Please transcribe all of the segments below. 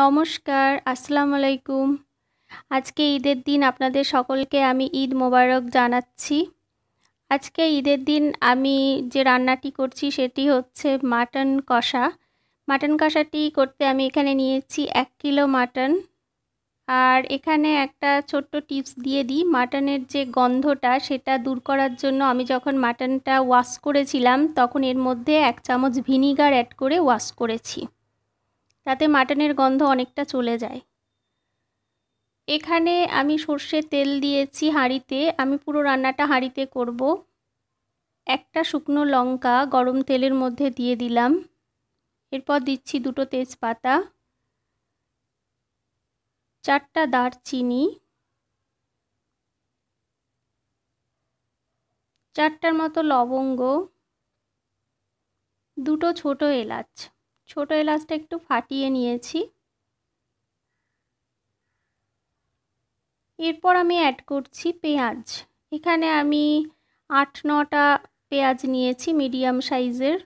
নমস্কার আসসালামু আলাইকুম আজকে ঈদের দিন আপনাদের সকলকে আমি ঈদ মোবারক জানাচ্ছি আজকে ঈদের দিন আমি যে রান্নাটি করছি সেটি হচ্ছে মাটন কষা মাটন কষাটি করতে আমি এখানে নিয়েছি এক কিলো মাটন আর এখানে একটা ছোট্ট টিপস দিয়ে দিই মাটনের যে গন্ধটা সেটা দূর করার জন্য আমি যখন মাটনটা ওয়াশ করেছিলাম তখন এর মধ্যে এক চামচ ভিনিগার অ্যাড করে ওয়াশ করেছি তাতে মাটনের গন্ধ অনেকটা চলে যায় এখানে আমি সর্ষের তেল দিয়েছি হাঁড়িতে আমি পুরো রান্নাটা হাঁড়িতে করব একটা শুকনো লঙ্কা গরম তেলের মধ্যে দিয়ে দিলাম এরপর দিচ্ছি দুটো তেজপাতা চারটা দারচিনি চারটার মতো লবঙ্গ দুটো ছোট এলাচ ছোট এলাচটা একটু ফাটিয়ে নিয়েছি এরপর আমি অ্যাড করছি পেঁয়াজ এখানে আমি আট নটা পেঁয়াজ নিয়েছি মিডিয়াম সাইজের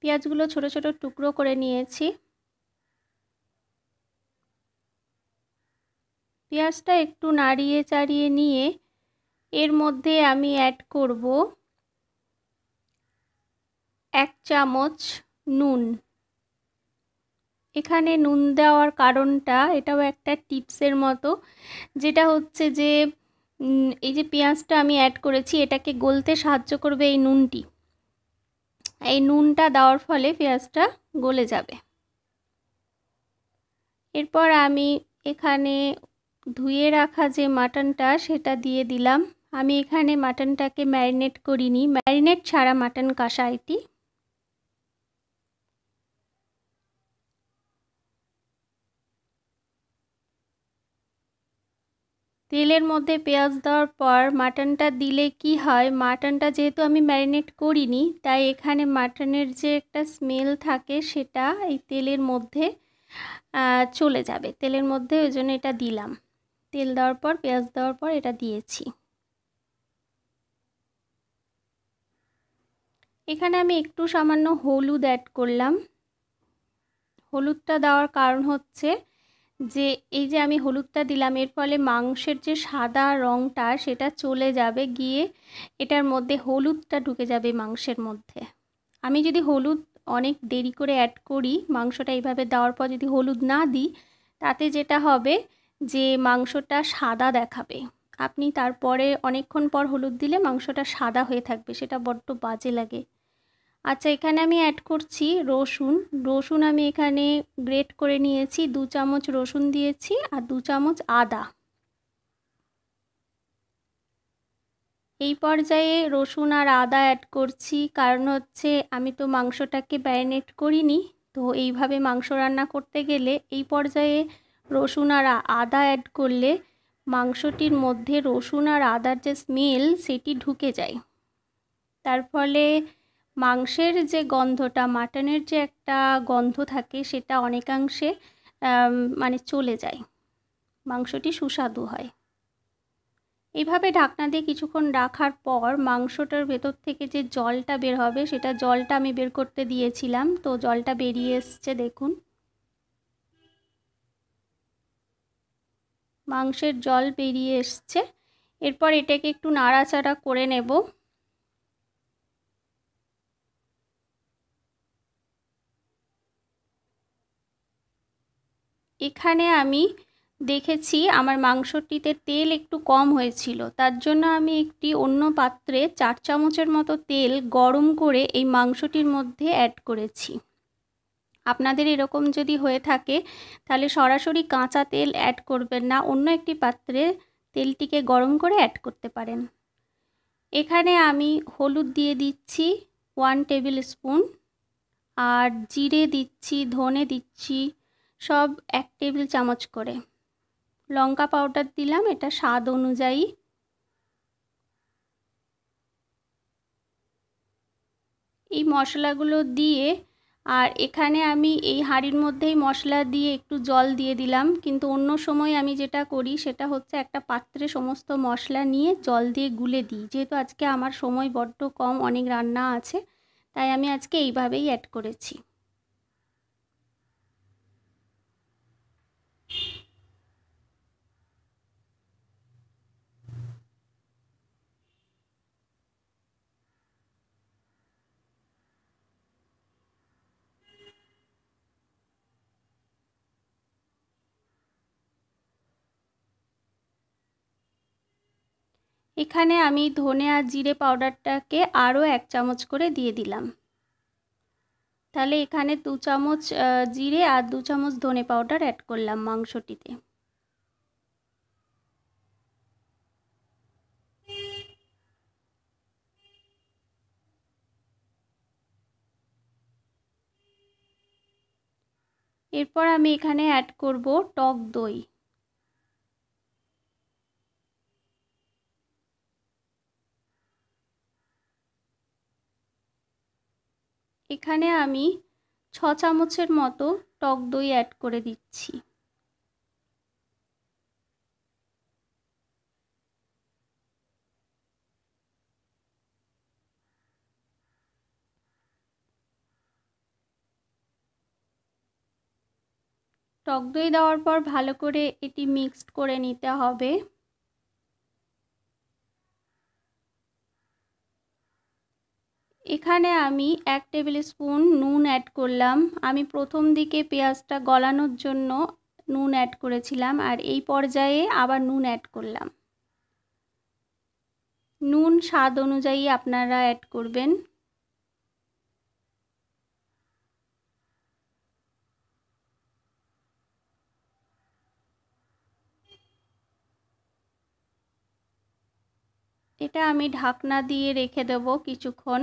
পেঁয়াজগুলো ছোট ছোট টুকরো করে নিয়েছি পেঁয়াজটা একটু নাড়িয়ে চাড়িয়ে নিয়ে এর মধ্যে আমি অ্যাড করব এক চামচ নুন এখানে নুন দেওয়ার কারণটা এটাও একটা টিপসের মতো যেটা হচ্ছে যে এই যে পেঁয়াজটা আমি অ্যাড করেছি এটাকে গলতে সাহায্য করবে এই নুনটি এই নুনটা দেওয়ার ফলে পেঁয়াজটা গলে যাবে এরপর আমি এখানে ধুয়ে রাখা যে মাটনটা সেটা দিয়ে দিলাম আমি এখানে মাটনটাকে ম্যারিনেট করিনি ম্যারিনেট ছাড়া মাটন কাষা এটি তেলের মধ্যে পেঁয়াজ দেওয়ার পর মাটনটা দিলে কি হয় মাটনটা যেহেতু আমি ম্যারিনেট করিনি তাই এখানে মাটনের যে একটা স্মেল থাকে সেটা এই তেলের মধ্যে চলে যাবে তেলের মধ্যে ওই জন্য এটা দিলাম তেল দেওয়ার পর পেঁয়াজ দেওয়ার পর এটা দিয়েছি এখানে আমি একটু সামান্য হলুদ অ্যাড করলাম হলুদটা দেওয়ার কারণ হচ্ছে যে এই যে আমি হলুদটা দিলাম এর ফলে মাংসের যে সাদা রঙটা সেটা চলে যাবে গিয়ে এটার মধ্যে হলুদটা ঢুকে যাবে মাংসের মধ্যে আমি যদি হলুদ অনেক দেরি করে অ্যাড করি মাংসটা এইভাবে দেওয়ার পর যদি হলুদ না দিই তাতে যেটা হবে যে মাংসটা সাদা দেখাবে আপনি তারপরে অনেকক্ষণ পর হলুদ দিলে মাংসটা সাদা হয়ে থাকবে সেটা বড্ড বাজে লাগে আচ্ছা এখানে আমি অ্যাড করছি রসুন রসুন আমি এখানে গ্রেট করে নিয়েছি দু চামচ রসুন দিয়েছি আর দু চামচ আদা এই পর্যায়ে রসুন আর আদা অ্যাড করছি কারণ হচ্ছে আমি তো মাংসটাকে ম্যারিনেট করিনি তো এইভাবে মাংস রান্না করতে গেলে এই পর্যায়ে রসুন আর আদা অ্যাড করলে মাংসটির মধ্যে রসুন আর আদার যে স্মেল সেটি ঢুকে যায় তার ফলে মাংসের যে গন্ধটা মাটনের যে একটা গন্ধ থাকে সেটা অনেকাংশে মানে চলে যায় মাংসটি সুস্বাদু হয় এভাবে ঢাকনা দিয়ে কিছুক্ষণ রাখার পর মাংসটার ভেতর থেকে যে জলটা বের হবে সেটা জলটা আমি বের করতে দিয়েছিলাম তো জলটা বেরিয়ে এসছে দেখুন মাংসের জল বেরিয়ে এসছে এরপর এটাকে একটু নাড়াচাড়া করে নেব এখানে আমি দেখেছি আমার মাংসটিতে তেল একটু কম হয়েছিল তার জন্য আমি একটি অন্য পাত্রে চার চামচের মতো তেল গরম করে এই মাংসটির মধ্যে অ্যাড করেছি আপনাদের এরকম যদি হয়ে থাকে তাহলে সরাসরি কাঁচা তেল অ্যাড করবেন না অন্য একটি পাত্রে তেলটিকে গরম করে অ্যাড করতে পারেন এখানে আমি হলুদ দিয়ে দিচ্ছি ওয়ান টেবিল স্পুন আর জিরে দিচ্ছি ধনে দিচ্ছি সব এক টেবিল চামচ করে লঙ্কা পাউডার দিলাম এটা স্বাদ অনুযায়ী এই মশলাগুলো দিয়ে আর এখানে আমি এই হাঁড়ির মধ্যেই মশলা দিয়ে একটু জল দিয়ে দিলাম কিন্তু অন্য সময় আমি যেটা করি সেটা হচ্ছে একটা পাত্রে সমস্ত মশলা নিয়ে জল দিয়ে গুলে দিই যেহেতু আজকে আমার সময় বড্ড কম অনেক রান্না আছে তাই আমি আজকে এইভাবেই অ্যাড করেছি এখানে আমি ধনে আর জিরে পাউডারটাকে আরও এক চামচ করে দিয়ে দিলাম তাহলে এখানে দু চামচ জিরে আর দু চামচ ধনে পাউডার অ্যাড করলাম মাংসটিতে এরপর আমি এখানে অ্যাড করব টক দই এখানে আমি ছ চামচের মতো টক দই অ্যাড করে দিচ্ছি টক দই দেওয়ার পর ভালো করে এটি মিক্সড করে নিতে হবে এখানে আমি এক টেবিল স্পুন নুন অ্যাড করলাম আমি প্রথম দিকে পেঁয়াজটা গলানোর জন্য নুন অ্যাড করেছিলাম আর এই পর্যায়ে আবার নুন অ্যাড করলাম নুন স্বাদ অনুযায়ী আপনারা অ্যাড করবেন এটা আমি ঢাকনা দিয়ে রেখে দেব কিছুক্ষণ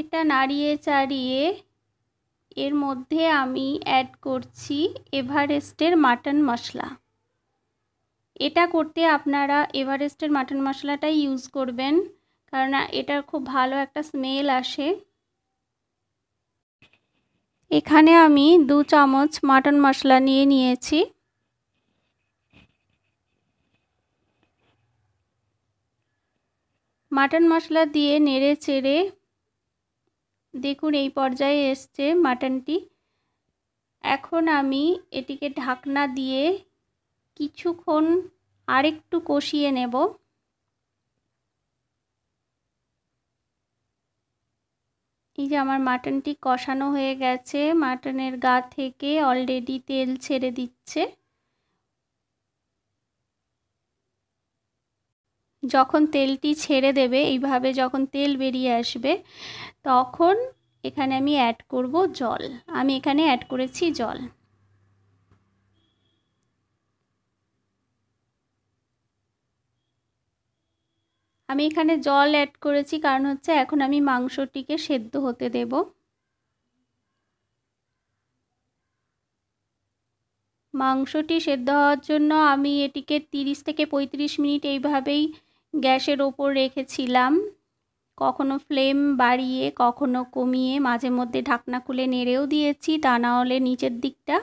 এটা নাড়িয়ে চাড়িয়ে এর মধ্যে আমি অ্যাড করছি এভারেস্টের মাটন মশলা এটা করতে আপনারা এভারেস্টের মাটন মশলাটাই ইউজ করবেন কারণ এটার খুব ভালো একটা স্মেল আসে এখানে আমি দু চামচ মাটন মশলা নিয়ে নিয়েছি মাটন মশলা দিয়ে নেড়ে চেড়ে দেখুন এই পর্যায়ে এসছে মাটনটি এখন আমি এটিকে ঢাকনা দিয়ে কিছুক্ষণ আরেকটু কষিয়ে নেব এই যে আমার মাটনটি কষানো হয়ে গেছে মাটনের গা থেকে অলরেডি তেল ছেড়ে দিচ্ছে যখন তেলটি ছেড়ে দেবে এইভাবে যখন তেল বেরিয়ে আসবে তখন এখানে আমি অ্যাড করব জল আমি এখানে অ্যাড করেছি জল আমি এখানে জল অ্যাড করেছি কারণ হচ্ছে এখন আমি মাংসটিকে সেদ্ধ হতে দেব মাংসটি সেদ্ধ হওয়ার জন্য আমি এটিকে তিরিশ থেকে পঁয়ত্রিশ মিনিট এইভাবেই গ্যাসের ওপর রেখেছিলাম কখনো ফ্লেম বাড়িয়ে কখনো কমিয়ে মাঝে মধ্যে ঢাকনা খুলে নেড়েও দিয়েছি তা না হলে নিচের দিকটা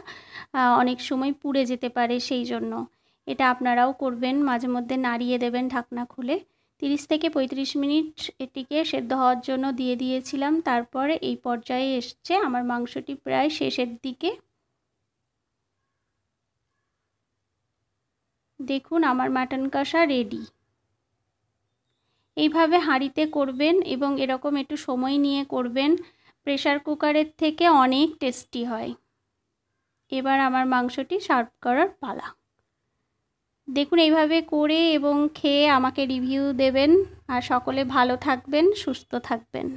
অনেক সময় পুড়ে যেতে পারে সেই জন্য এটা আপনারাও করবেন মাঝে মধ্যে নাড়িয়ে দেবেন ঢাকনা খুলে তিরিশ থেকে পঁয়ত্রিশ মিনিট এটিকে সেদ্ধ হওয়ার জন্য দিয়ে দিয়েছিলাম তারপরে এই পর্যায়ে এসছে আমার মাংসটি প্রায় শেষের দিকে দেখুন আমার মাটন কষা রেডি এইভাবে হাঁড়িতে করবেন এবং এরকম একটু সময় নিয়ে করবেন প্রেশার কুকারের থেকে অনেক টেস্টি হয় এবার আমার মাংসটি সার্ভ করার পালা দেখুন এইভাবে করে এবং খেয়ে আমাকে রিভিউ দেবেন আর সকলে ভালো থাকবেন সুস্থ থাকবেন